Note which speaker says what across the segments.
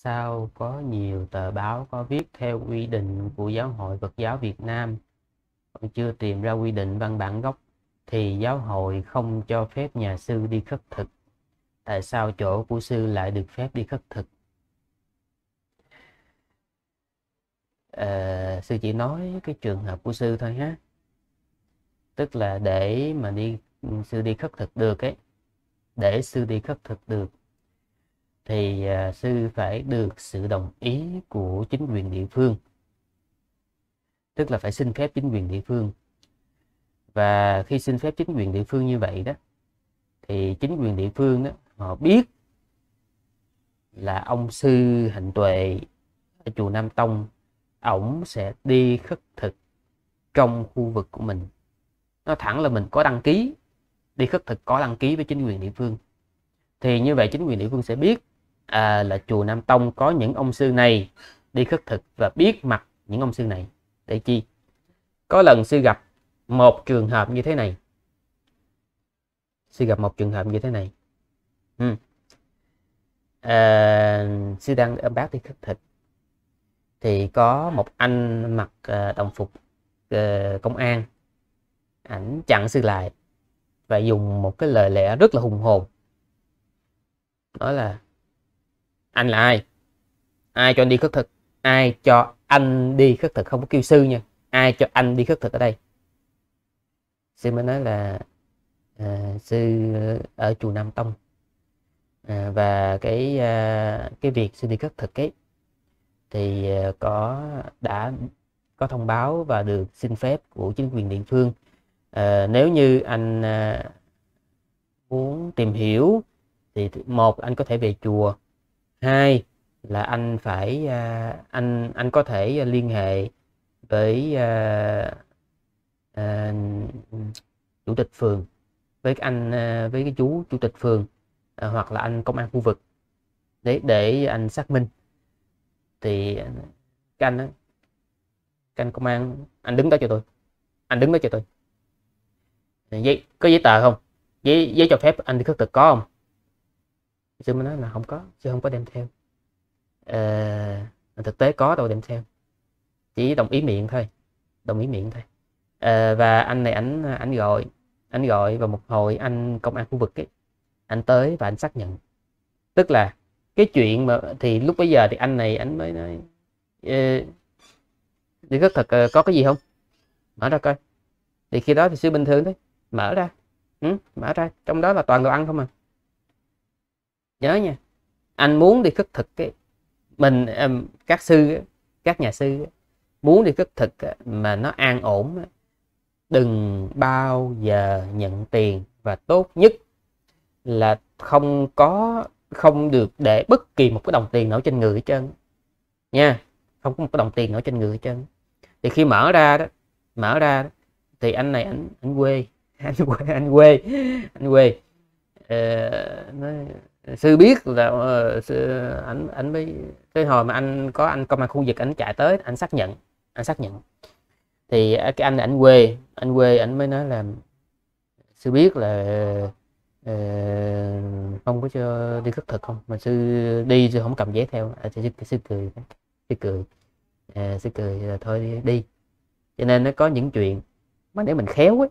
Speaker 1: sao có nhiều tờ báo có viết theo quy định của giáo hội Phật giáo Việt Nam còn chưa tìm ra quy định văn bản gốc thì giáo hội không cho phép nhà sư đi khất thực tại sao chỗ của sư lại được phép đi khất thực à, sư chỉ nói cái trường hợp của sư thôi ha tức là để mà đi sư đi khất thực được ấy để sư đi khất thực được thì à, sư phải được sự đồng ý của chính quyền địa phương tức là phải xin phép chính quyền địa phương và khi xin phép chính quyền địa phương như vậy đó thì chính quyền địa phương đó họ biết là ông sư hạnh tuệ ở chùa Nam Tông ổng sẽ đi khất thực trong khu vực của mình nó thẳng là mình có đăng ký đi khất thực có đăng ký với chính quyền địa phương thì như vậy chính quyền địa phương sẽ biết à, là chùa Nam Tông có những ông sư này đi khất thực và biết mặt những ông sư này để chi có lần sư gặp một trường hợp như thế này sư gặp một trường hợp như thế này ừ. à, sư đang ở bác đi khất thực thì có một anh mặc uh, đồng phục uh, công an ảnh chặn sư lại và dùng một cái lời lẽ rất là hùng hồn nói là anh là ai ai cho anh đi khất thực ai cho anh đi khất thực không có kêu sư nha ai cho anh đi khất thực ở đây sư mới nói là à, sư ở chùa nam tông à, và cái à, cái việc sư đi khất thực ấy thì à, có đã có thông báo và được xin phép của chính quyền địa phương à, nếu như anh à, muốn tìm hiểu thì một anh có thể về chùa hai là anh phải à, anh anh có thể à, liên hệ với à, à, chủ tịch phường với anh à, với cái chú chủ tịch phường à, hoặc là anh công an khu vực để để anh xác minh thì cái anh đó, cái anh công an anh đứng đó cho tôi anh đứng đó cho tôi giấy có giấy tờ không giấy giấy cho phép anh đi khất thực có không sư mới nói là không có sư không có đem theo ờ, thực tế có đâu đem theo chỉ đồng ý miệng thôi đồng ý miệng thôi ờ, và anh này ảnh ảnh gọi anh gọi và một hồi anh công an khu vực ấy anh tới và anh xác nhận tức là cái chuyện mà thì lúc bây giờ thì anh này anh mới nói thì ờ, rất thật ờ, có cái gì không mở ra coi thì khi đó thì sư bình thường thôi mở ra ừ, mở ra trong đó là toàn đồ ăn không à nhớ nha anh muốn đi khất thực cái mình các sư các nhà sư muốn đi khất thực mà nó an ổn đừng bao giờ nhận tiền và tốt nhất là không có không được để bất kỳ một cái đồng tiền nào trên người hết trơn nha không có một cái đồng tiền nào trên người hết trơn thì khi mở ra đó mở ra đó, thì anh này anh anh quê anh quê anh quê anh quê uh, nói, sư biết là uh, sư, ảnh mới cái hồi mà anh có anh công an khu vực ảnh chạy tới anh xác nhận anh xác nhận thì à, cái anh ảnh quê anh quê ảnh mới nói là sư biết là uh, ờ, không có cho đi khất thực không mà sư đi sư không cầm giấy theo à, sư, sư cười sư cười à, sư cười là thôi đi, đi cho nên nó có những chuyện mà nếu mình khéo ấy,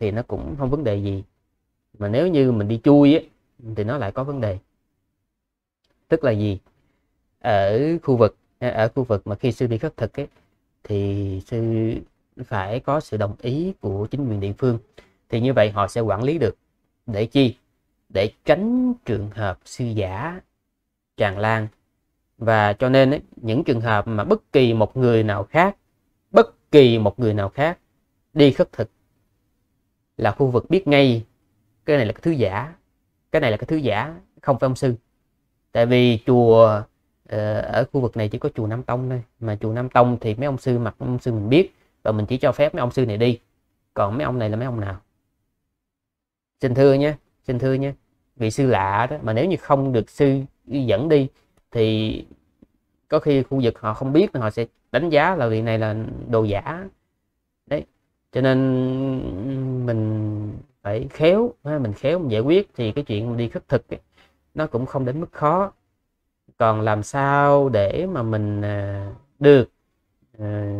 Speaker 1: thì nó cũng không vấn đề gì mà nếu như mình đi chui ấy, thì nó lại có vấn đề tức là gì ở khu vực à, ở khu vực mà khi sư đi khất thực ấy, thì sư phải có sự đồng ý của chính quyền địa phương thì như vậy họ sẽ quản lý được để chi để tránh trường hợp sư giả tràn lan và cho nên ấy, những trường hợp mà bất kỳ một người nào khác bất kỳ một người nào khác đi khất thực là khu vực biết ngay cái này là cái thứ giả cái này là cái thứ giả không phải ông sư tại vì chùa ờ, ở khu vực này chỉ có chùa Nam Tông thôi mà chùa Nam Tông thì mấy ông sư mặc ông sư mình biết và mình chỉ cho phép mấy ông sư này đi còn mấy ông này là mấy ông nào xin thưa nhé xin thưa nhé vị sư lạ đó mà nếu như không được sư dẫn đi thì có khi khu vực họ không biết họ sẽ đánh giá là vị này là đồ giả đấy cho nên mình phải khéo mình khéo mình giải quyết thì cái chuyện đi khất thực nó cũng không đến mức khó còn làm sao để mà mình à, được à,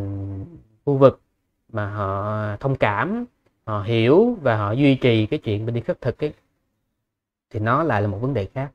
Speaker 1: khu vực mà họ thông cảm họ hiểu và họ duy trì cái chuyện mình đi khất thực ấy thì nó lại là một vấn đề khác